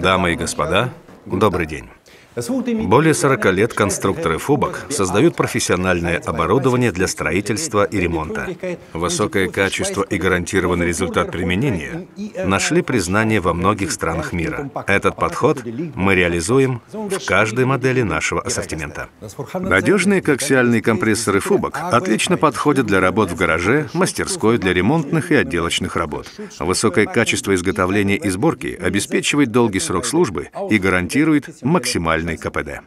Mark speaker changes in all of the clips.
Speaker 1: Дамы и господа, добрый день. Более 40 лет конструкторы фубок создают профессиональное оборудование для строительства и ремонта. Высокое качество и гарантированный результат применения нашли признание во многих странах мира. Этот подход мы реализуем в каждой модели нашего ассортимента. Надежные коаксиальные компрессоры фубок отлично подходят для работ в гараже, мастерской, для ремонтных и отделочных работ. Высокое качество изготовления и сборки обеспечивает долгий срок службы и гарантирует максимальный максимальный КПД.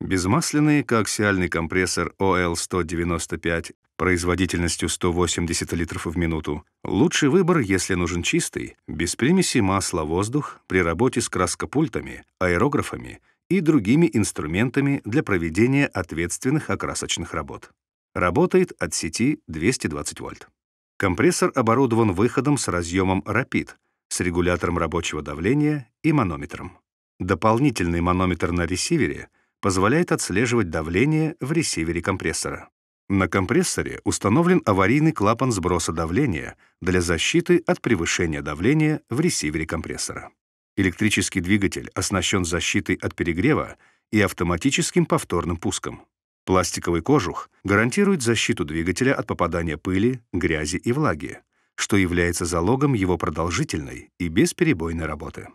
Speaker 1: Безмасляный коаксиальный компрессор OL-195 производительностью 180 литров в минуту — лучший выбор, если нужен чистый, без примеси масла воздух при работе с краскопультами, аэрографами и другими инструментами для проведения ответственных окрасочных работ. Работает от сети 220 вольт. Компрессор оборудован выходом с разъемом Rapid, с регулятором рабочего давления и манометром. Дополнительный манометр на ресивере позволяет отслеживать давление в ресивере компрессора. На компрессоре установлен аварийный клапан сброса давления для защиты от превышения давления в ресивере компрессора. Электрический двигатель оснащен защитой от перегрева и автоматическим повторным пуском. Пластиковый кожух гарантирует защиту двигателя от попадания пыли, грязи и влаги, что является залогом его продолжительной и бесперебойной работы.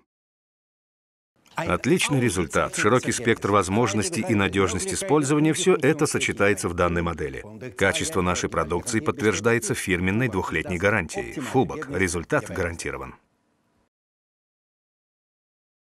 Speaker 1: Отличный результат, широкий спектр возможностей и надежность использования – все это сочетается в данной модели. Качество нашей продукции подтверждается фирменной двухлетней гарантией. Фубок. Результат гарантирован.